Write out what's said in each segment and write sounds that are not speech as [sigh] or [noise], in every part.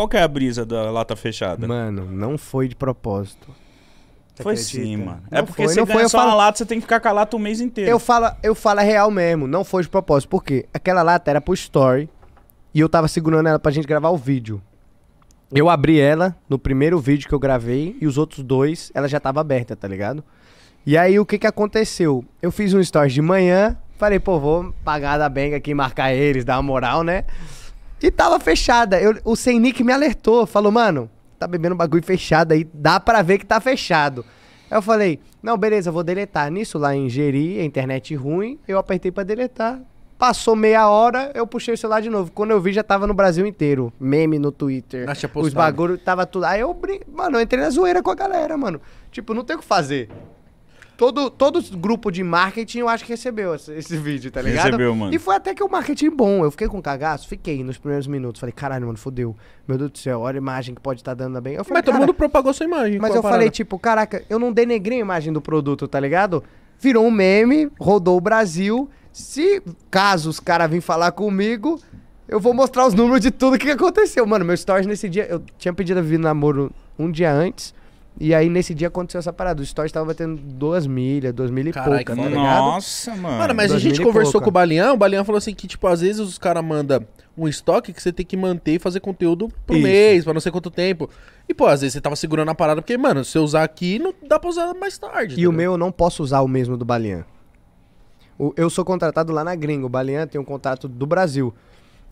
qual que é a brisa da lata fechada? Mano, não foi de propósito. Você foi acredita? sim, mano. É não é porque foi, você não ganha foi, só falo... lata, você tem que ficar com a lata o mês inteiro. Eu falo, eu falo a real mesmo, não foi de propósito. Por quê? Aquela lata era pro story e eu tava segurando ela pra gente gravar o vídeo. Eu abri ela no primeiro vídeo que eu gravei e os outros dois, ela já tava aberta, tá ligado? E aí o que que aconteceu? Eu fiz um story de manhã, falei, pô, vou pagar da benga aqui, marcar eles, dar uma moral, né? E tava fechada. Eu, o Sem Nick me alertou, falou, mano, tá bebendo bagulho fechado aí, dá pra ver que tá fechado. Aí eu falei, não, beleza, vou deletar. Nisso lá ingerir a internet ruim, eu apertei pra deletar. Passou meia hora, eu puxei o celular de novo. Quando eu vi, já tava no Brasil inteiro. Meme no Twitter. Nossa, os bagulho tava tudo. Aí eu, brin... mano, eu entrei na zoeira com a galera, mano. Tipo, não tem o que fazer todo, todo grupo de marketing eu acho que recebeu esse, esse vídeo, tá ligado? Recebeu, mano. E foi até que o um marketing bom. Eu fiquei com cagaço, fiquei nos primeiros minutos. Falei, caralho, mano, fodeu. Meu Deus do céu, olha a imagem que pode estar tá dando bem. Eu falei, mas todo mundo propagou sua imagem. Mas eu falei, tipo, caraca, eu não denegrei a imagem do produto, tá ligado? Virou um meme, rodou o Brasil. Se caso os caras virem falar comigo, eu vou mostrar os números de tudo que aconteceu. Mano, meu stories nesse dia, eu tinha pedido a vir namoro um dia antes. E aí, nesse dia, aconteceu essa parada. O Stories tava batendo duas milhas, duas mil e pouca, tá ligado? Nossa, mano. Mano, mas duas a gente conversou com o Baleão, o Baleão falou assim que, tipo, às vezes os caras mandam um estoque que você tem que manter e fazer conteúdo por mês, pra não sei quanto tempo. E, pô, às vezes você tava segurando a parada, porque, mano, se eu usar aqui, não dá pra usar mais tarde. E o meu eu não posso usar o mesmo do Baleão. Eu sou contratado lá na gringa, o Baleão tem um contrato do Brasil.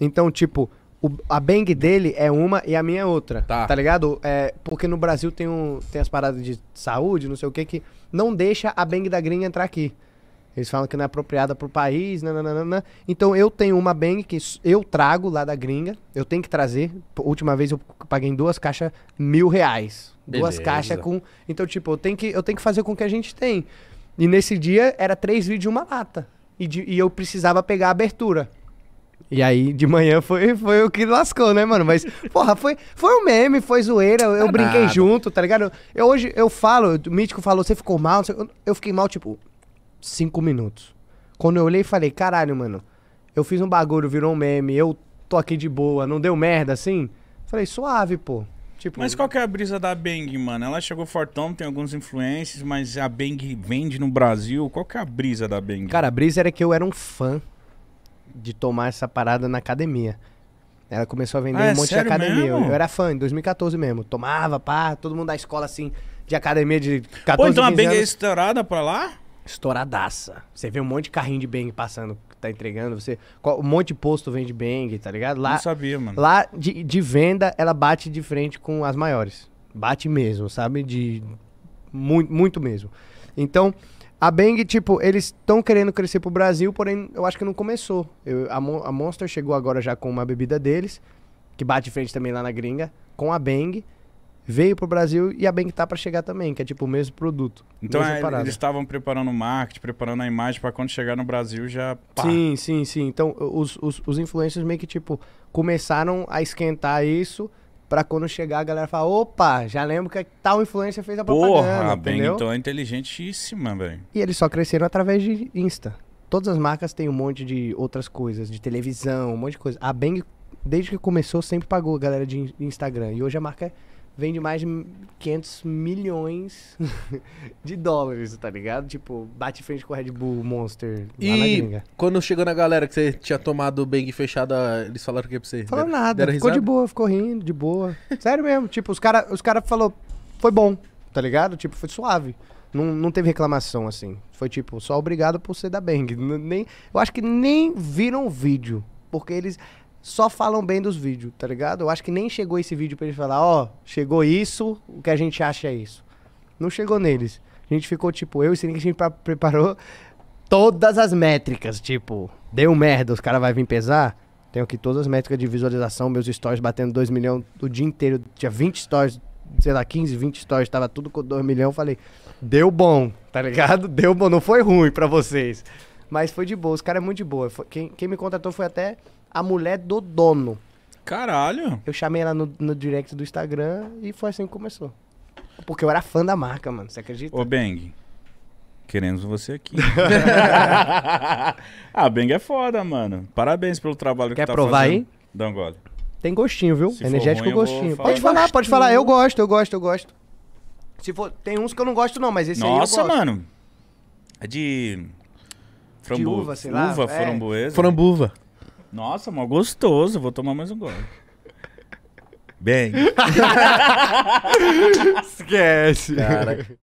Então, tipo, o, a bang dele é uma e a minha é outra. Tá. Tá ligado? É, porque no Brasil tem, um, tem as paradas de saúde, não sei o que, que não deixa a bang da gringa entrar aqui. Eles falam que não é apropriada pro país, nananana. Então eu tenho uma bang que eu trago lá da gringa, eu tenho que trazer. Última vez eu paguei em duas caixas mil reais. Beleza. Duas caixas com. Então, tipo, eu tenho, que, eu tenho que fazer com o que a gente tem. E nesse dia era três vídeos e uma lata. E, de, e eu precisava pegar a abertura. E aí, de manhã foi, foi o que lascou, né, mano? Mas, porra, foi, foi um meme, foi zoeira, eu, eu brinquei junto, tá ligado? Eu, hoje, eu falo, o Mítico falou, você ficou mal, eu, eu fiquei mal, tipo, cinco minutos. Quando eu olhei, falei, caralho, mano, eu fiz um bagulho, virou um meme, eu tô aqui de boa, não deu merda assim? Falei, suave, pô. Tipo, mas qual que é a brisa da Bang, mano? Ela chegou fortão, tem alguns influencers, mas a Bang vende no Brasil. Qual que é a brisa da Bang? Cara, a brisa era que eu era um fã de tomar essa parada na academia. Ela começou a vender ah, é um monte de academia. Eu, eu, era fã, em 2014 mesmo. Tomava, pá, todo mundo da escola assim, de academia de 14 Pô, então a Bang é estourada pra lá? Estouradaça. Você vê um monte de carrinho de Bang passando, que tá entregando. Você, um monte de posto vende Bang, tá ligado? Lá, Não sabia, mano. Lá, de, de venda, ela bate de frente com as maiores. Bate mesmo, sabe? De. Muito, muito mesmo. Então, a Bang, tipo, eles estão querendo crescer pro Brasil, porém eu acho que não começou. Eu, a, a Monster chegou agora já com uma bebida deles, que bate frente também lá na gringa, com a Bang. Veio pro Brasil e a Bang tá para chegar também, que é tipo o mesmo produto. Então é, eles estavam preparando o marketing, preparando a imagem para quando chegar no Brasil já. Pá. Sim, sim, sim. Então os, os, os influencers meio que tipo começaram a esquentar isso Pra quando chegar a galera falar, opa, já lembro que tal influência fez a propaganda, Porra, a entendeu? então é inteligentíssima, velho. E eles só cresceram através de Insta. Todas as marcas têm um monte de outras coisas, de televisão, um monte de coisa. A Bang, desde que começou, sempre pagou a galera de Instagram. E hoje a marca é vende mais de 500 milhões [laughs] de dólares, tá ligado? Tipo, bate frente com o Red Bull Monster e lá na gringa. quando chegou na galera que você tinha tomado o bang fechado, ah, eles falaram o que pra você? Falaram nada, ficou risada? de boa, ficou rindo, de boa. Sério mesmo, tipo, os caras os cara falou, foi bom, tá ligado? Tipo, foi suave. Não, não teve reclamação, assim. Foi tipo, só obrigado por você dar bang. Nem, eu acho que nem viram o vídeo, porque eles só falam bem dos vídeos, tá ligado? Eu acho que nem chegou esse vídeo pra eles falar, ó, oh, chegou isso, o que a gente acha é isso. Não chegou neles. A gente ficou, tipo, eu e o Sininho, a gente preparou todas as métricas, tipo, deu merda, os caras vão vir pesar. Tenho aqui todas as métricas de visualização, meus stories batendo 2 milhões o dia inteiro. Tinha 20 stories, sei lá, 15, 20 stories, tava tudo com 2 milhões. Falei, deu bom, tá ligado? [laughs] Deu bom, não foi ruim para vocês. Mas foi de boa, os caras é muito de boa. Quem, quem me contratou foi até a mulher do dono. Caralho. Eu chamei ela no, no direct do Instagram e foi assim que começou. Porque eu era fã da marca, mano. Você acredita? Ô, Bang. Queremos você aqui. [laughs] ah, Bang é foda, mano. Parabéns pelo trabalho Quer que tá fazendo. Quer provar aí? Dá um gole. Tem gostinho, viu? Se Energético ruim, gostinho. Falar. Pode falar, pode falar. Eu gosto, eu gosto, eu gosto. Se for, tem uns que eu não gosto não, mas esse Nossa, aí eu gosto. mano. É de frambuva, de uva, sei lá. Uva, é. framboesa. Frambuva. Nossa, mó gostoso. Vou tomar mais um gole. Bem. [laughs] Esquece. Cara.